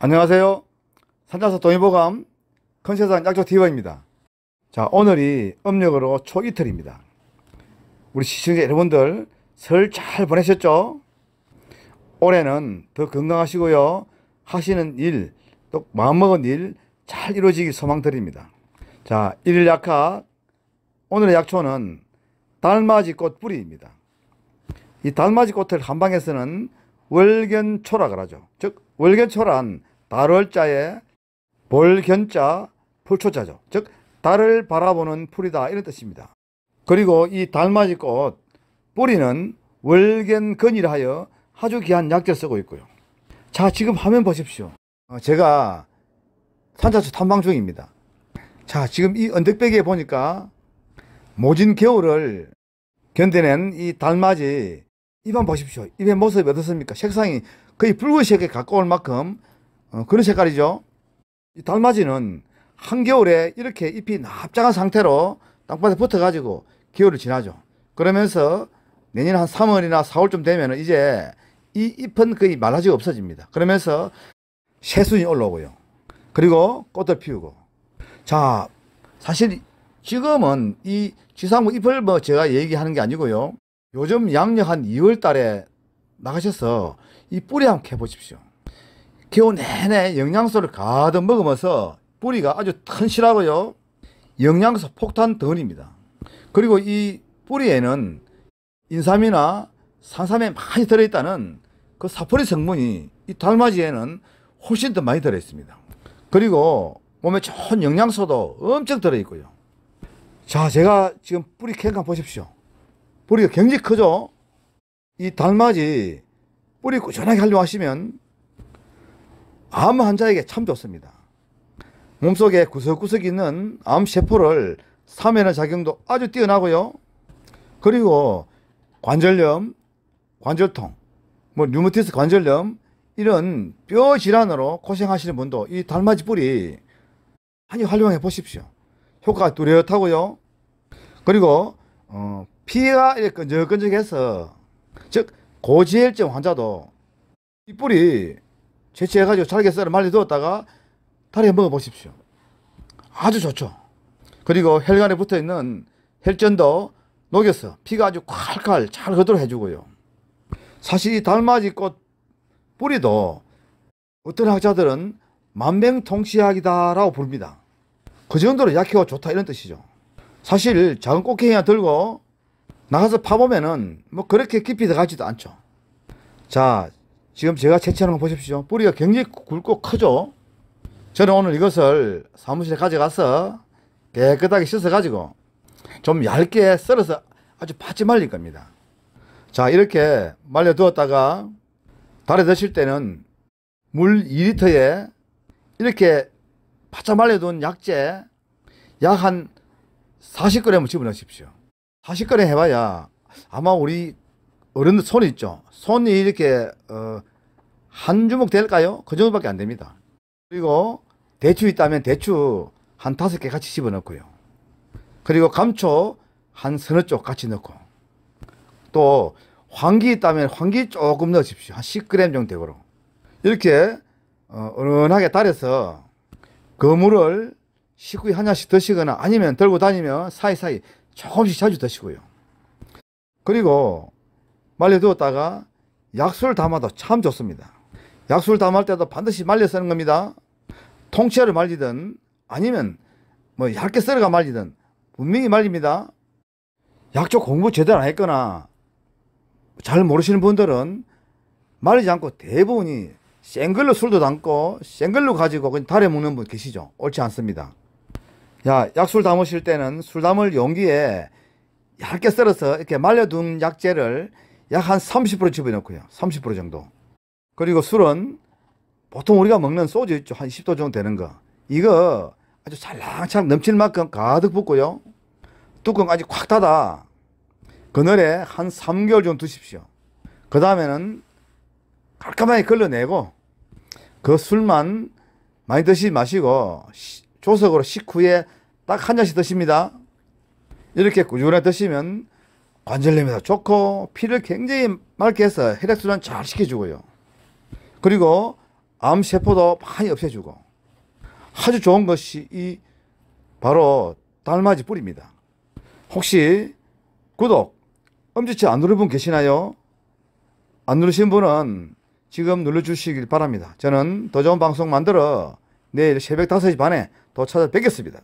안녕하세요. 산자사 동의보감 컨세산 약초 디버입니다. 자, 오늘이 음력으로 초이틀입니다. 우리 시청자 여러분들 설 잘 보내셨죠? 올해는 더 건강하시고요. 하시는 일, 또 마음먹은 일 잘 이루어지기 소망드립니다. 자, 일일 약학. 오늘의 약초는 달맞이 꽃 뿌리입니다. 이 달맞이 꽃을 한방에서는 월견초라 그러죠. 즉, 월견초란 달월자에 볼견자 풀초자죠. 즉 달을 바라보는 풀이다 이런 뜻입니다. 그리고 이 달맞이꽃 뿌리는 월견근이라 하여 아주 귀한 약재 쓰고 있고요. 자 지금 화면 보십시오. 어, 제가 산자수 탐방 중입니다. 자 지금 이 언덕배기에 보니까 모진 겨울을 견뎌낸 이 달맞이 입안 보십시오. 입의 모습이 어떻습니까? 색상이 거의 붉은색에 가까울 만큼 어, 그런 색깔이죠. 이 달맞이는 한겨울에 이렇게 잎이 납작한 상태로 땅바닥에 붙어가지고 겨울을 지나죠. 그러면서 내년 한 3월이나 4월쯤 되면 이제 이 잎은 거의 말라지고 없어집니다. 그러면서 새순이 올라오고요. 그리고 꽃을 피우고. 자, 사실 지금은 이 지상무 잎을 뭐 제가 얘기하는 게 아니고요. 요즘 양력 한 2월 달에 나가셔서 이 뿌리 한번 캐보십시오. 겨우 내내 영양소를 가득 먹으면서 뿌리가 아주 튼실하고요. 영양소 폭탄 덩어리입니다. 그리고 이 뿌리에는 인삼이나 산삼에 많이 들어있다는 그 사포리 성분이 이 달맞이에는 훨씬 더 많이 들어있습니다. 그리고 몸에 좋은 영양소도 엄청 들어있고요. 자, 제가 지금 뿌리 캔감 보십시오. 뿌리가 굉장히 크죠? 이 달맞이 뿌리 꾸준하게 활용하시면 암 환자에게 참 좋습니다. 몸속에 구석구석 있는 암세포를 사면의 작용도 아주 뛰어나고요. 그리고 관절염, 관절통, 뭐 류머티스 관절염 이런 뼈 질환으로 고생하시는 분도 이 달맞이 뿌리 많이 활용해 보십시오. 효과가 뚜렷하고요. 그리고 어, 피가 이렇게 끈적끈적해서 즉 고지혈증 환자도 이 뿌리 채취해가지고 잘게 썰어 말려두었다가 다리에 먹어보십시오. 아주 좋죠. 그리고 혈관에 붙어있는 혈전도 녹여서 피가 아주 칼칼 잘 흐도록 해주고요. 사실 이 달맞이 꽃 뿌리도 어떤 학자들은 만병통치약이다라고 부릅니다. 그 정도로 약효가 좋다 이런 뜻이죠. 사실 작은 꽃게이나 들고 나가서 파보면은 뭐 그렇게 깊이 들어가지도 않죠. 자, 지금 제가 채취하는 거 보십시오. 뿌리가 굉장히 굵고 크죠? 저는 오늘 이것을 사무실에 가져가서 깨끗하게 씻어가지고 좀 얇게 썰어서 아주 받지 말릴 겁니다. 자, 이렇게 말려두었다가 달에 드실 때는 물 2리터에 이렇게 파자 말려둔 약재 약 한 40g을 집어넣으십시오. 40g 해봐야 아마 우리 어른 들손 있죠. 손이 이렇게 어, 한 주먹 될까요? 그 정도밖에 안 됩니다. 그리고 대추 있다면 대추 한 다섯 개 같이 집어넣고요. 그리고 감초 한 서너 쪽 같이 넣고 또 황기 있다면 황기 조금 넣으십시오. 한 10g 정도 로 이렇게 어, 은은하게 달여서 거물을 그 식구에 하나씩 드시거나 아니면 들고 다니면 사이사이 조금씩 자주 드시고요. 그리고 말려두었다가 약수를 담아도 참 좋습니다. 약수를 담을 때도 반드시 말려 쓰는 겁니다. 통째로 말리든 아니면 뭐 얇게 썰어가 말리든 분명히 말립니다. 약초 공부 제대로 안 했거나 잘 모르시는 분들은 말리지 않고 대부분이 생글로 술도 담고 생글로 가지고 그냥 달에 먹는 분 계시죠. 옳지 않습니다. 야, 약술 담으실 때는 술 담을 용기에 얇게 썰어서 이렇게 말려둔 약재를 약한30% 집어넣고요. 30% 정도. 그리고 술은 보통 우리가 먹는 소주 있죠. 한 10도 정도 되는 거. 이거 아주 잘랑찰 넘칠 만큼 가득 붓고요. 뚜껑 아주 콱 닫아. 그늘에 한 3개월 정도 두십시오. 그 다음에는 깔끔하게 걸러내고 그 술만 많이 드시 지 마시고 조석으로 식후에 딱 한 잔씩 드십니다. 이렇게 꾸준히 드시면 관절염에도 좋고 피를 굉장히 맑게 해서 혈액순환 잘 시켜주고요. 그리고 암세포도 많이 없애주고 아주 좋은 것이 이 바로 달맞이 뿌리입니다. 혹시 구독, 엄지치 안 누른 르분 계시나요? 안 누르신 분은 지금 눌러주시길 바랍니다. 저는 더 좋은 방송 만들어 내일 새벽 5시 반에 또 찾아뵙겠습니다.